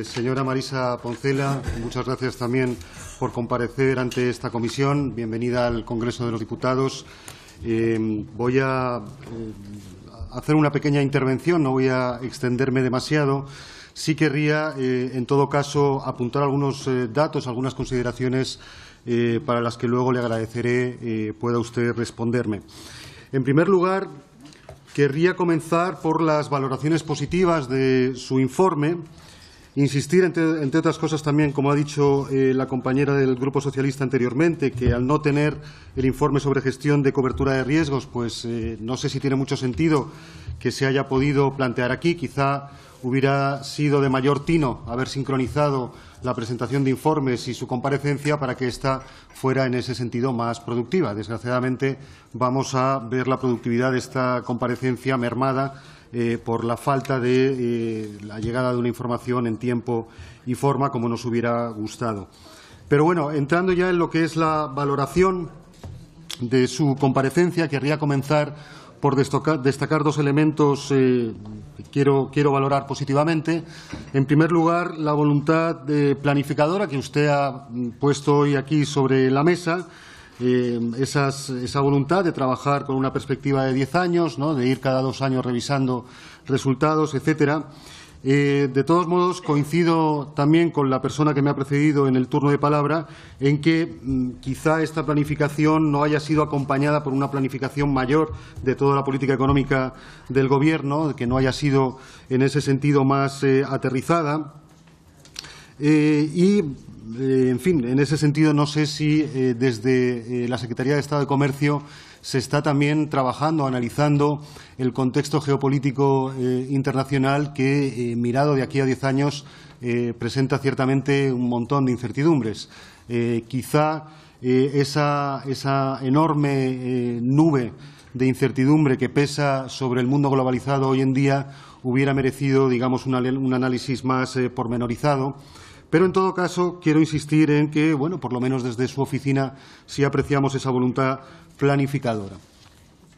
Eh, señora Marisa Poncela, muchas gracias también por comparecer ante esta comisión. Bienvenida al Congreso de los Diputados. Eh, voy a eh, hacer una pequeña intervención, no voy a extenderme demasiado. Sí querría, en todo caso, apuntar algunos datos, algunas consideraciones para las que luego le agradeceré pueda usted responderme. En primer lugar, querría comenzar por las valoraciones positivas de su informe. Insistir, entre, otras cosas, también, como ha dicho eh, la compañera del Grupo Socialista anteriormente, que al no tener el informe sobre gestión de cobertura de riesgos, pues eh, no sé si tiene mucho sentido que se haya podido plantear aquí. Quizá hubiera sido de mayor tino haber sincronizado la presentación de informes y su comparecencia para que ésta fuera en ese sentido más productiva. Desgraciadamente, vamos a ver la productividad de esta comparecencia mermada eh, por la falta de eh, la llegada de una información en tiempo y forma como nos hubiera gustado. Pero bueno, entrando ya en lo que es la valoración de su comparecencia, querría comenzar por destacar dos elementos eh, que quiero, quiero, valorar positivamente. En primer lugar, la voluntad planificadora que usted ha mm, puesto hoy aquí sobre la mesa eh, esa voluntad de trabajar con una perspectiva de diez años, de ir cada dos años revisando resultados, etcétera. Eh, de todos modos, coincido también con la persona que me ha precedido en el turno de palabra en que mm, quizá esta planificación no haya sido acompañada por una planificación mayor de toda la política económica del Gobierno, que no haya sido en ese sentido más eh, aterrizada. Eh, y, eh, en fin, en ese sentido no sé si eh, desde la Secretaría de Estado de Comercio se está también trabajando, analizando el contexto geopolítico internacional que, mirado de aquí a diez años, presenta ciertamente un montón de incertidumbres. quizá esa, enorme nube de incertidumbre que pesa sobre el mundo globalizado hoy en día hubiera merecido, digamos, un, análisis más pormenorizado pero, en todo caso, quiero insistir en que, bueno, por lo menos desde su oficina, sí apreciamos esa voluntad planificadora.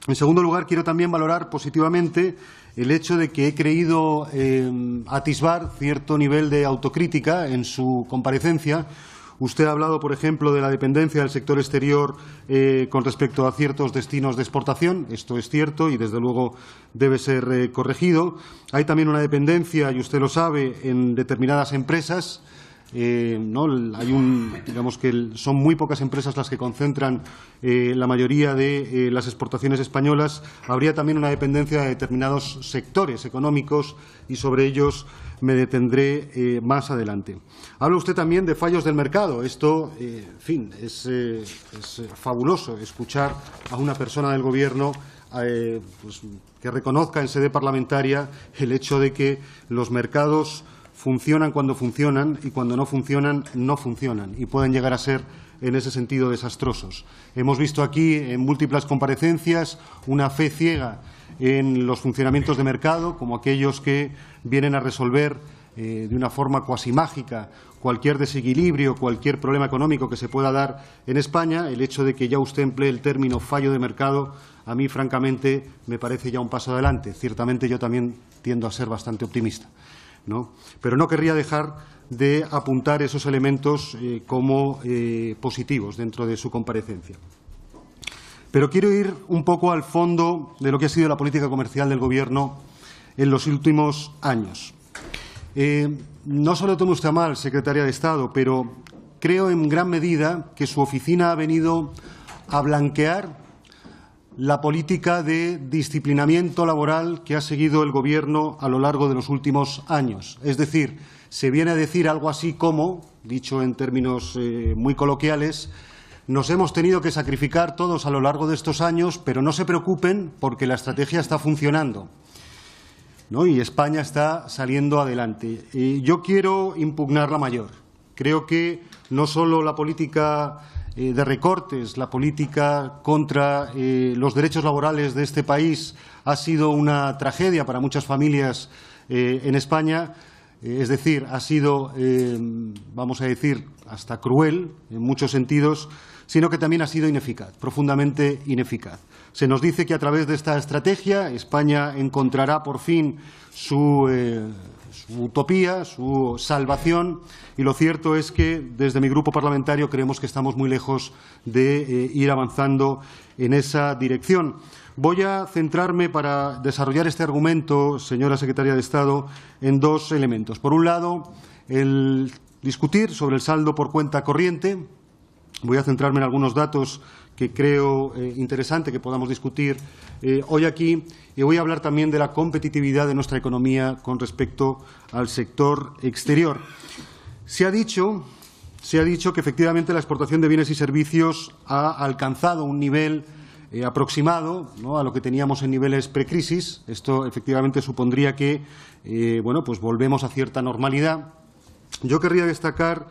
En segundo lugar, quiero también valorar positivamente el hecho de que he creído eh, atisbar cierto nivel de autocrítica en su comparecencia. Usted ha hablado, por ejemplo, de la dependencia del sector exterior eh, con respecto a ciertos destinos de exportación. Esto es cierto y, desde luego, debe ser eh, corregido. Hay también una dependencia, y usted lo sabe, en determinadas empresas eh, ¿no? Hay un, digamos que son muy pocas empresas las que concentran eh, la mayoría de eh, las exportaciones españolas. Habría también una dependencia de determinados sectores económicos y sobre ellos me detendré más adelante. Habla usted también de fallos del mercado. Esto, en fin, es, fabuloso escuchar a una persona del Gobierno pues, que reconozca en sede parlamentaria el hecho de que los mercados funcionan cuando funcionan y cuando no funcionan, no funcionan y pueden llegar a ser en ese sentido desastrosos. Hemos visto aquí en múltiples comparecencias una fe ciega en los funcionamientos de mercado, como aquellos que vienen a resolver eh, de una forma cuasi mágica cualquier desequilibrio, cualquier problema económico que se pueda dar en España, el hecho de que ya usted emplee el término fallo de mercado, a mí, francamente, me parece ya un paso adelante. Ciertamente yo también tiendo a ser bastante optimista. Pero no querría dejar de apuntar esos elementos eh, como eh, positivos dentro de su comparecencia. Pero quiero ir un poco al fondo de lo que ha sido la política comercial del Gobierno en los últimos años. Eh, no solo tomo tome usted mal, secretaria de Estado, pero creo en gran medida que su oficina ha venido a blanquear la política de disciplinamiento laboral que ha seguido el Gobierno a lo largo de los últimos años. Es decir, se viene a decir algo así como, dicho en términos eh, muy coloquiales, nos hemos tenido que sacrificar todos a lo largo de estos años, pero no se preocupen porque la estrategia está funcionando. y España está saliendo adelante. yo quiero impugnar la mayor. Creo que no solo la política eh, de recortes, la política contra eh, los derechos laborales de este país ha sido una tragedia para muchas familias eh, en España. Es decir, ha sido, vamos a decir, hasta cruel en muchos sentidos, sino que también ha sido ineficaz, profundamente ineficaz. Se nos dice que a través de esta estrategia España encontrará por fin su su utopía, su salvación, y lo cierto es que desde mi grupo parlamentario creemos que estamos muy lejos de eh, ir avanzando en esa dirección. Voy a centrarme para desarrollar este argumento, señora secretaria de Estado, en dos elementos. Por un lado, el discutir sobre el saldo por cuenta corriente. Voy a centrarme en algunos datos que creo eh, interesante que podamos discutir eh, hoy aquí. Y voy a hablar también de la competitividad de nuestra economía con respecto al sector exterior. Se ha dicho, que efectivamente la exportación de bienes y servicios ha alcanzado un nivel eh, aproximado a lo que teníamos en niveles precrisis. Esto efectivamente supondría que bueno, pues volvemos a cierta normalidad. Yo querría destacar,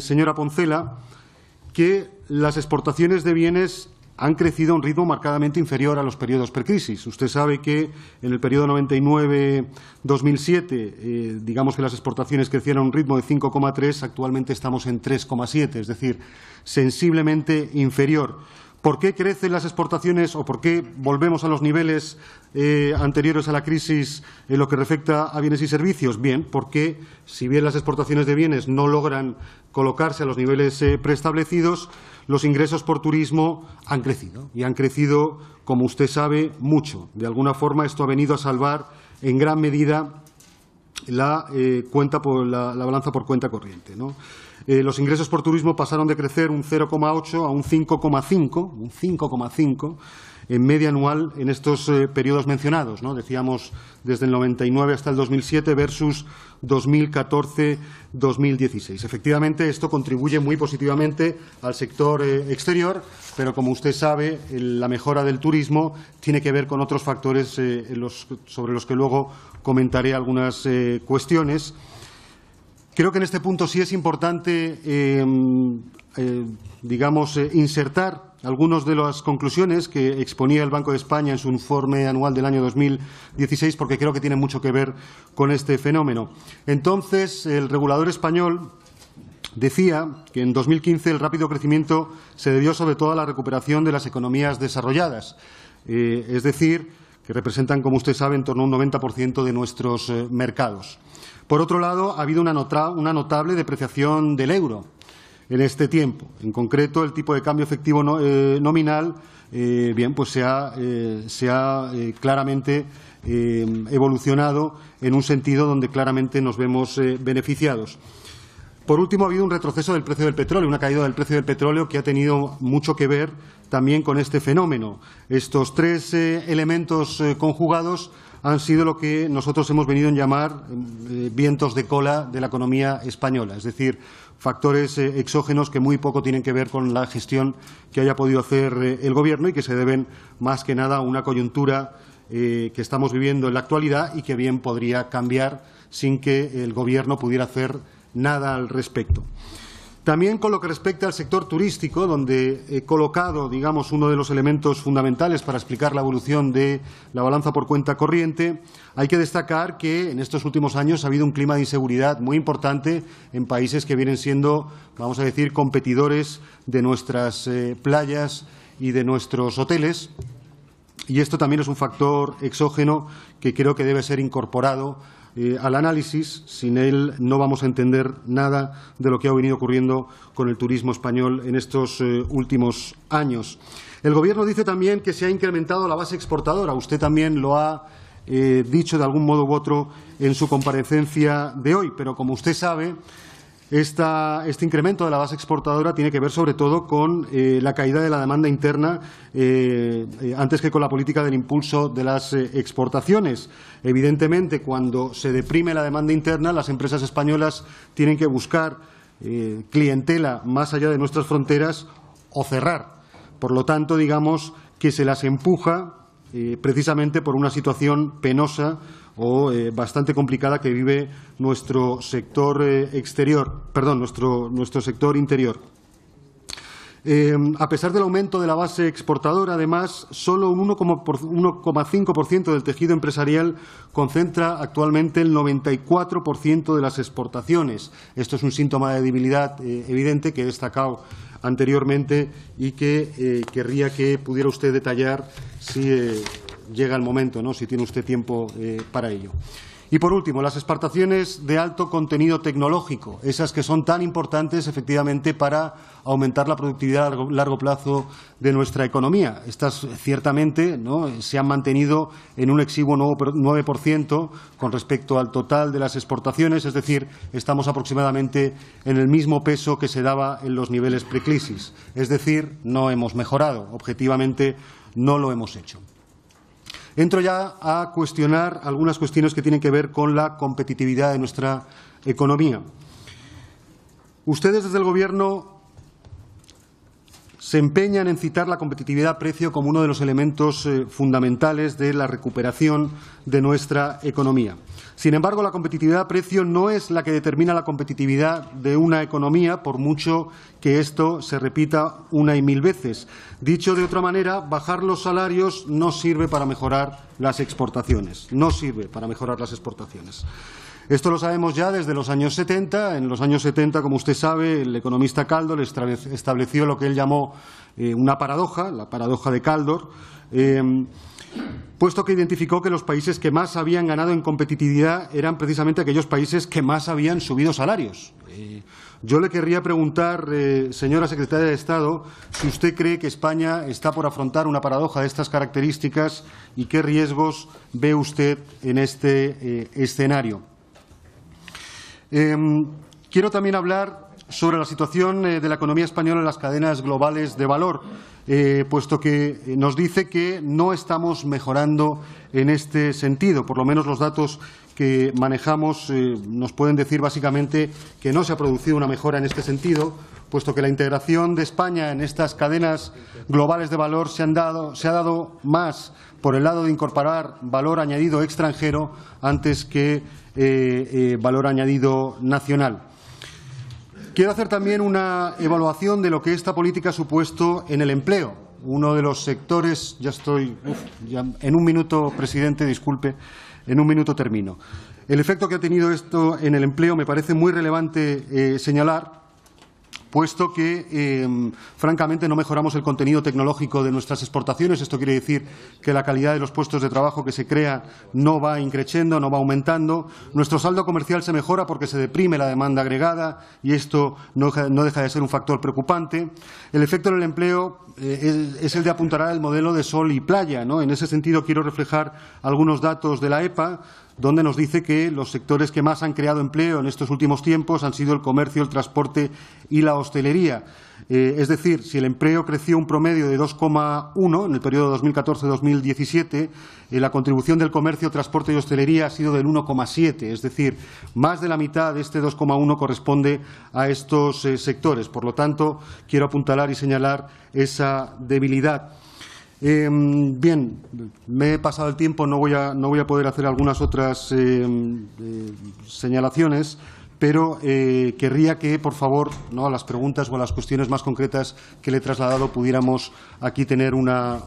señora Poncela, que las exportaciones de bienes han crecido a un ritmo marcadamente inferior a los periodos precrisis. Usted sabe que en el periodo 99-2007, eh, digamos que las exportaciones crecieron a un ritmo de 5,3, actualmente estamos en 3,7, es decir, sensiblemente inferior. ¿Por qué crecen las exportaciones o por qué volvemos a los niveles eh, anteriores a la crisis en lo que respecta a bienes y servicios? Bien, porque si bien las exportaciones de bienes no logran colocarse a los niveles eh, preestablecidos, los ingresos por turismo han crecido y han crecido, como usted sabe, mucho. De alguna forma, esto ha venido a salvar en gran medida la eh, cuenta por la, balanza por cuenta corriente. ¿no? Eh, los ingresos por turismo pasaron de crecer un 0,8 a un 5,5, un 5,5 en media anual en estos eh, periodos mencionados. Decíamos desde el 99 hasta el 2007 versus 2014-2016. Efectivamente, esto contribuye muy positivamente al sector eh, exterior, pero como usted sabe, la mejora del turismo tiene que ver con otros factores eh, sobre los que luego comentaré algunas cuestiones. Creo que en este punto sí es importante, em, eh, digamos, eh, insertar algunas de las conclusiones que exponía el Banco de España en su informe anual del año 2016, porque creo que tiene mucho que ver con este fenómeno. Entonces, el regulador español decía que en 2015 el rápido crecimiento se debió sobre todo a la recuperación de las economías desarrolladas, eh, es decir, que representan, como usted sabe, en torno a un 90% de nuestros eh, mercados. Por otro lado, ha habido una, notable depreciación del euro en este tiempo. En concreto, el tipo de cambio efectivo eh, nominal eh, bien, pues se ha claramente evolucionado en un sentido donde claramente nos vemos beneficiados. Por último, ha habido un retroceso del precio del petróleo, una caída del precio del petróleo que ha tenido mucho que ver también con este fenómeno. Estos tres eh, elementos eh, conjugados han sido lo que nosotros hemos venido a llamar eh, vientos de cola de la economía española, es decir, factores exógenos que muy poco tienen que ver con la gestión que haya podido hacer el Gobierno y que se deben más que nada a una coyuntura que estamos viviendo en la actualidad y que bien podría cambiar sin que el Gobierno pudiera hacer nada al respecto. También con lo que respecta al sector turístico, donde he colocado, digamos, uno de los elementos fundamentales para explicar la evolución de la balanza por cuenta corriente, hay que destacar que en estos últimos años ha habido un clima de inseguridad muy importante en países que vienen siendo, vamos a decir, competidores de nuestras eh, playas y de nuestros hoteles. Y esto también es un factor exógeno que creo que debe ser incorporado eh, al análisis. Sin él no vamos a entender nada de lo que ha venido ocurriendo con el turismo español en estos eh, últimos años. El Gobierno dice también que se ha incrementado la base exportadora. Usted también lo ha eh, dicho de algún modo u otro en su comparecencia de hoy, pero como usted sabe, este incremento de la base exportadora tiene que ver sobre todo con eh, la caída de la demanda interna eh, eh, antes que con la política del impulso de las exportaciones. Evidentemente, cuando se deprime la demanda interna, las empresas españolas tienen que buscar clientela más allá de nuestras fronteras o cerrar. Por lo tanto, digamos que se las empuja precisamente por una situación penosa o eh, bastante complicada que vive nuestro sector eh, exterior, perdón, nuestro, nuestro sector interior. Eh, a pesar del aumento de la base exportadora, además, solo un 1,5% del tejido empresarial concentra actualmente el 94% de las exportaciones. Esto es un síntoma de debilidad evidente que he destacado anteriormente y que querría que pudiera usted detallar si llega el momento, si tiene usted tiempo eh, para ello. Y por último, las exportaciones de alto contenido tecnológico, esas que son tan importantes efectivamente para aumentar la productividad a largo, plazo de nuestra economía. Estas ciertamente se han mantenido en un exiguo 9% con respecto al total de las exportaciones, es decir, estamos aproximadamente en el mismo peso que se daba en los niveles precrisis. Es decir, no hemos mejorado, objetivamente no lo hemos hecho. Entro ya a cuestionar algunas cuestiones que tienen que ver con la competitividad de nuestra economía. Ustedes desde el Gobierno se empeñan en citar la competitividad a precio como uno de los elementos eh, fundamentales de la recuperación de nuestra economía. Sin embargo, la competitividad a precio no es la que determina la competitividad de una economía, por mucho que esto se repita una y mil veces. Dicho de otra manera, bajar los salarios no sirve para mejorar las exportaciones. No sirve para mejorar las exportaciones. Esto lo sabemos ya desde los años 70. En los años 70, como usted sabe, el economista Caldor estableció lo que él llamó eh, una paradoja, la paradoja de Caldor, eh, puesto que identificó que los países que más habían ganado en competitividad eran precisamente aquellos países que más habían subido salarios. yo le querría preguntar, eh, señora secretaria de Estado, si usted cree que España está por afrontar una paradoja de estas características y qué riesgos ve usted en este escenario. Em, quiero también hablar sobre la situación eh, de la economía española en las cadenas globales de valor, eh, puesto que nos dice que no estamos mejorando en este sentido. Por lo menos los datos que manejamos eh, nos pueden decir básicamente que no se ha producido una mejora en este sentido puesto que la integración de España en estas cadenas globales de valor se, ha dado más por el lado de incorporar valor añadido extranjero antes que eh, eh, valor añadido nacional. Quiero hacer también una evaluación de lo que esta política ha supuesto en el empleo. Uno de los sectores, ya estoy, en un minuto, presidente, disculpe, en un minuto termino. El efecto que ha tenido esto en el empleo me parece muy relevante eh, señalar puesto que, em, francamente, no mejoramos el contenido tecnológico de nuestras exportaciones. Esto quiere decir que la calidad de los puestos de trabajo que se crea no va increciendo, no va aumentando. Nuestro saldo comercial se mejora porque se deprime la demanda agregada y esto no, deja de ser un factor preocupante. El efecto en el empleo eh, es el de apuntar al modelo de sol y playa. En ese sentido, quiero reflejar algunos datos de la EPA donde nos dice que los sectores que más han creado empleo en estos últimos tiempos han sido el comercio, el transporte y la hostelería. Eh, es decir, si el empleo creció un promedio de 2,1 en el periodo 2014-2017, eh, la contribución del comercio, transporte y hostelería ha sido del 1,7. Es decir, más de la mitad de este 2,1 corresponde a estos eh, sectores. Por lo tanto, quiero apuntalar y señalar esa debilidad. Em, bien, me he pasado el tiempo, no voy a, no voy a poder hacer algunas otras em, eh, señalaciones, pero eh, querría que, por favor, ¿no? a las preguntas o a las cuestiones más concretas que le he trasladado pudiéramos aquí tener una,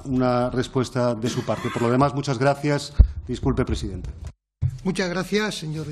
respuesta de su parte. Por lo demás, muchas gracias. Disculpe, presidente. Muchas gracias, señor.